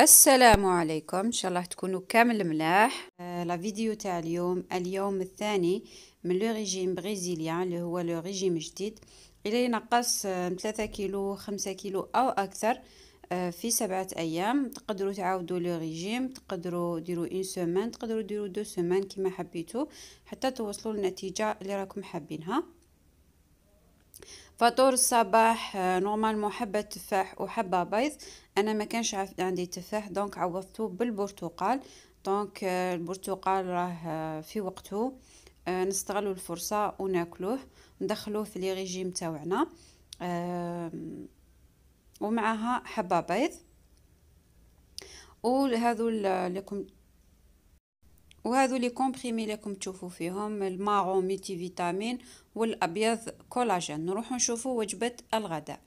السلام عليكم ان شاء الله تكونوا كامل ملاح لا فيديو تاع اليوم اليوم الثاني من لو ريجيم بريزيليان اللي هو لو ريجيم جديد الى ينقص 3 كيلو 5 كيلو او اكثر في سبعة ايام تقدروا تعاودوا لو ريجيم تقدروا ديروا اون سومان تقدروا ديروا دو سومان كما حبيتوا حتى توصلوا للنتيجه اللي راكم حابينها فطور الصباح نورمالمون حبة تفاح وحبة بيض انا ما كانش عندي تفاح دونك عوضته بالبرتقال دونك آه، البرتقال راه آه، في وقته آه، نستغلوا الفرصة وناكلوه ندخلوه في لي ريجيم تاوعنا ومعها حبة بيض وهذو لكم وهذو لي كومبريمي راكم تشوفوا فيهم الماغو ميتي فيتامين والابيض كولاجين نروحوا نشوفوا وجبه الغداء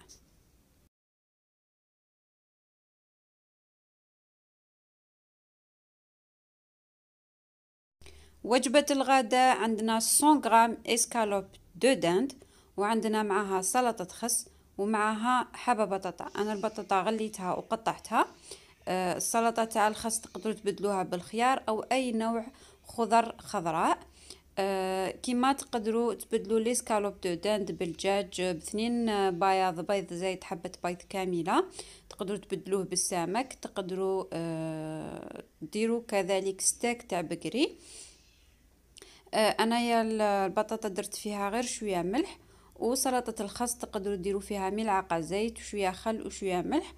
وجبة الغداء عندنا 100 غرام اسكالوب دو دند وعندنا معها سلطة خس ومعها حبة بطاطا أنا البطاطا غليتها وقطعتها السلطه تاع الخس تقدروا تبدلوها بالخيار او اي نوع خضر خضراء أه كيما تقدروا تبدلوا لي سكالوب دو داند بالدجاج بثنين آه، بياض بيض زايد حبه بيض كامله تقدروا تبدلوه بالسمك تقدروا آه، ديروا كذلك ستيك تاع بقري أه انايا البطاطا درت فيها غير شويه ملح وسلطه الخس تقدروا ديروا فيها ملعقه زيت وشويه خل وشويه ملح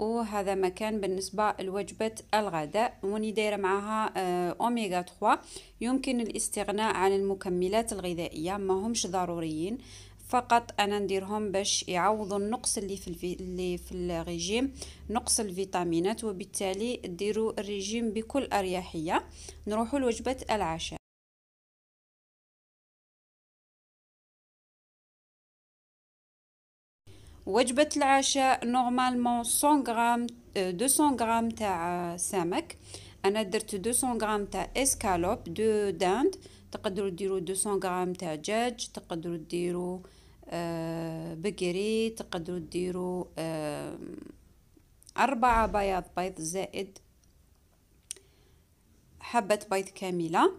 وهذا مكان بالنسبة لوجبة الغداء وني دايرة معها آه، أوميغا 3 يمكن الاستغناء عن المكملات الغذائية ما همش ضروريين فقط انا نديرهم باش يعوضوا النقص اللي في الفي... اللي في الريجيم نقص الفيتامينات وبالتالي ديروا الريجيم بكل اريحيه نروحوا لوجبه العشاء وجبة العشاء نورمالمون 100 غرام 200 غرام تاع euh، سمك انا درت 200 غرام تاع اسكالوب دو داند تقدروا ديروا 200 غرام تاع دجاج تقدروا ديروا euh، بقري تقدروا ديروا euh، أربعة بياض بيض زائد حبة بيض كاملة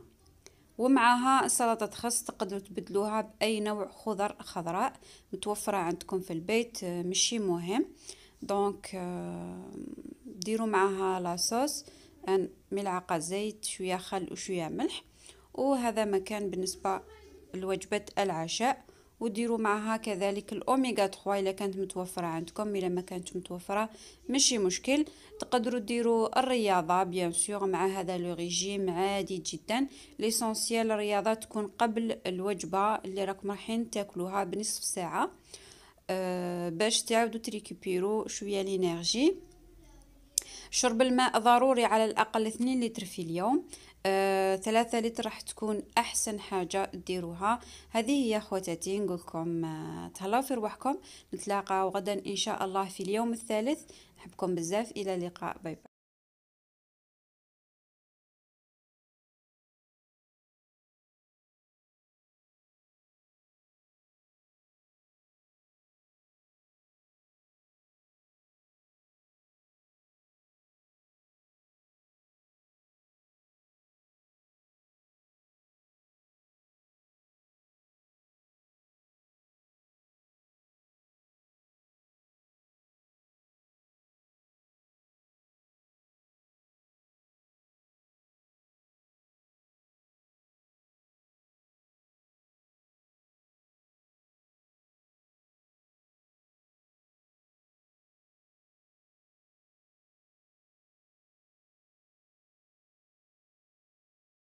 ومعها سلطة خس تقدروا تبدلوها بأي نوع خضر خضراء متوفرة عندكم في البيت آه، مشي مهم دونك آه، ديروا معها لاصوص ملعقة زيت شوية خل وشوية ملح وهذا مكان بالنسبة لوجبة العشاء وديروا معها كذلك الاوميغا 3 الا كانت متوفره عندكم الا ما كانت متوفره ماشي مشكل تقدروا ديروا الرياضه بيان سور مع هذا لو ريجيم عادي جدا ليسونسييل الرياضه تكون قبل الوجبه اللي راكم رايحين تاكلوها بنصف ساعه أه باش تعاودوا تريكوبيرو شويه لينيرجي شرب الماء ضروري على الأقل 2 لتر في اليوم آه، ثلاثة لتر راح تكون أحسن حاجة ديروها هذه هي خواتاتي نقولكم آه، تهلاو في رواحكم نتلاقاو غدا إن شاء الله في اليوم الثالث نحبكم بزاف إلى اللقاء باي باي